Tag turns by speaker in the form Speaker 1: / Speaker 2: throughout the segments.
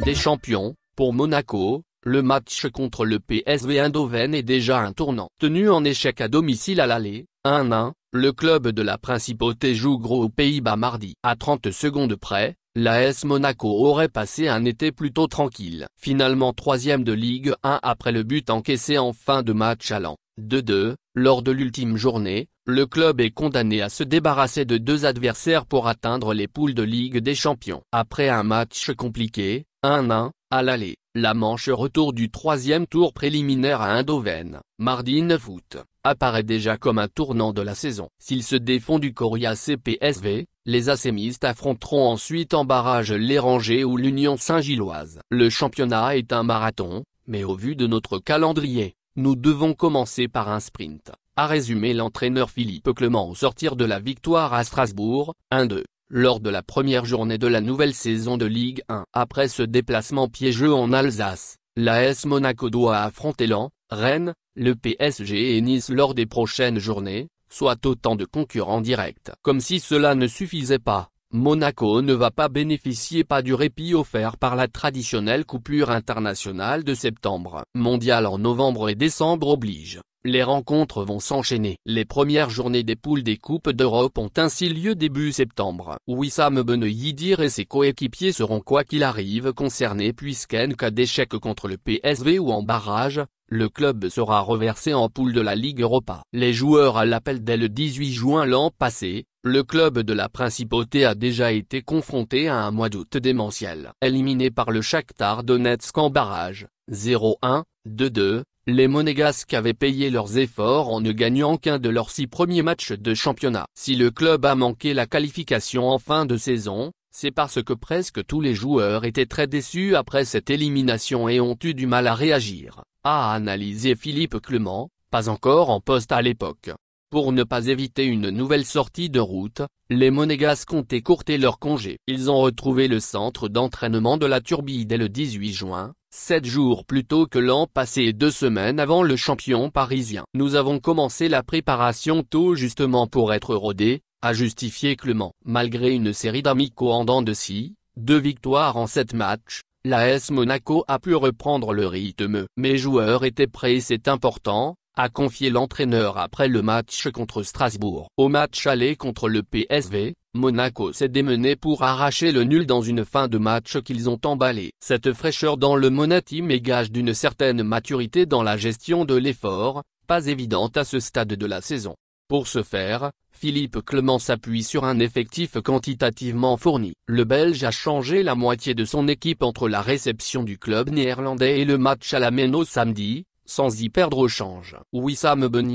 Speaker 1: des Champions, pour Monaco, le match contre le PSV Eindhoven est déjà un tournant. Tenu en échec à domicile à l'Allée 1-1, le club de la Principauté joue gros aux Pays-Bas mardi. À 30 secondes près, l'AS Monaco aurait passé un été plutôt tranquille. Finalement troisième de Ligue 1 après le but encaissé en fin de match à allant 2-2, lors de l'ultime journée, le club est condamné à se débarrasser de deux adversaires pour atteindre les poules de Ligue des Champions. Après un match compliqué, 1-1, à l'aller, la manche retour du troisième tour préliminaire à Indoven. mardi 9 août, apparaît déjà comme un tournant de la saison. S'il se défend du Coria CPSV, les assémistes affronteront ensuite en barrage les rangées ou l'Union Saint-Gilloise. Le championnat est un marathon, mais au vu de notre calendrier, nous devons commencer par un sprint, a résumé l'entraîneur Philippe Clement au sortir de la victoire à Strasbourg, 1-2 lors de la première journée de la nouvelle saison de Ligue 1. Après ce déplacement piégeux en Alsace, l'AS Monaco doit affronter l'An, Rennes, le PSG et Nice lors des prochaines journées, soit autant de concurrents directs. Comme si cela ne suffisait pas, Monaco ne va pas bénéficier pas du répit offert par la traditionnelle coupure internationale de septembre. Mondial en novembre et décembre oblige. Les rencontres vont s'enchaîner. Les premières journées des poules des Coupes d'Europe ont ainsi lieu début septembre. Wissam Ben Yidir et ses coéquipiers seront quoi qu'il arrive concernés puisqu'en cas d'échec contre le PSV ou en barrage, le club sera reversé en poule de la Ligue Europa. Les joueurs à l'appel dès le 18 juin l'an passé, le club de la Principauté a déjà été confronté à un mois d'août démentiel. Éliminé par le Shakhtar Donetsk en barrage, 0-1, 2-2, les Monégasques avaient payé leurs efforts en ne gagnant qu'un de leurs six premiers matchs de championnat. Si le club a manqué la qualification en fin de saison, c'est parce que presque tous les joueurs étaient très déçus après cette élimination et ont eu du mal à réagir, a analysé Philippe Clement, pas encore en poste à l'époque. Pour ne pas éviter une nouvelle sortie de route, les Monégasques ont écourté leur congé. Ils ont retrouvé le centre d'entraînement de la Turbie dès le 18 juin, 7 jours plus tôt que l'an passé et deux semaines avant le champion parisien. Nous avons commencé la préparation tôt justement pour être rodés, a justifié Clement. Malgré une série d'amis en dents de scie, deux victoires en sept matchs, s Monaco a pu reprendre le rythme. Mes joueurs étaient prêts c'est important, a confié l'entraîneur après le match contre Strasbourg. Au match aller contre le PSV, Monaco s'est démené pour arracher le nul dans une fin de match qu'ils ont emballé. Cette fraîcheur dans le Monati mégage d'une certaine maturité dans la gestion de l'effort, pas évidente à ce stade de la saison. Pour ce faire, Philippe Clement s'appuie sur un effectif quantitativement fourni. Le Belge a changé la moitié de son équipe entre la réception du club néerlandais et le match à la Meno samedi, sans y perdre au change. Wissam Ben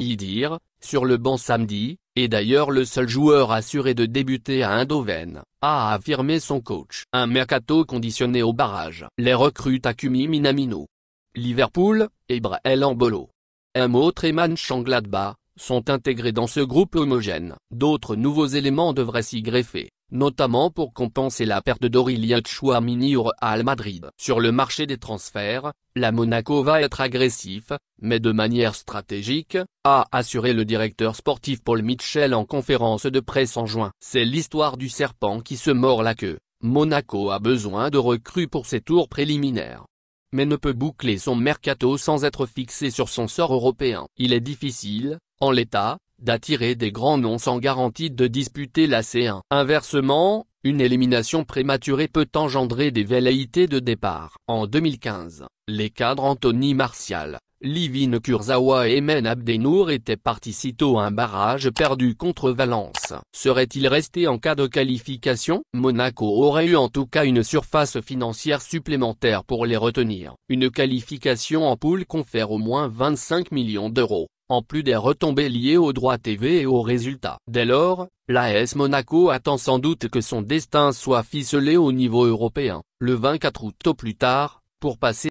Speaker 1: sur le banc samedi, est d'ailleurs le seul joueur assuré de débuter à Indoven. a affirmé son coach. Un mercato conditionné au barrage. Les recrues Takumi Minamino, Liverpool, et Ambolo. Un autre et sont intégrés dans ce groupe homogène. D'autres nouveaux éléments devraient s'y greffer notamment pour compenser la perte d'Aurélien Chouamini au Real Madrid. Sur le marché des transferts, la Monaco va être agressif, mais de manière stratégique, a assuré le directeur sportif Paul Mitchell en conférence de presse en juin. C'est l'histoire du serpent qui se mord la queue, Monaco a besoin de recrues pour ses tours préliminaires mais ne peut boucler son mercato sans être fixé sur son sort européen. Il est difficile, en l'état, d'attirer des grands noms sans garantie de disputer la C1. Inversement, une élimination prématurée peut engendrer des velléités de départ. En 2015, les cadres Anthony Martial, Livine Kurzawa et Emen Abdenour étaient partis sitôt un barrage perdu contre Valence. Serait-il resté en cas de qualification Monaco aurait eu en tout cas une surface financière supplémentaire pour les retenir. Une qualification en poule confère au moins 25 millions d'euros en plus des retombées liées au droit TV et aux résultats. Dès lors, l'AS Monaco attend sans doute que son destin soit ficelé au niveau européen, le 24 août au plus tard, pour passer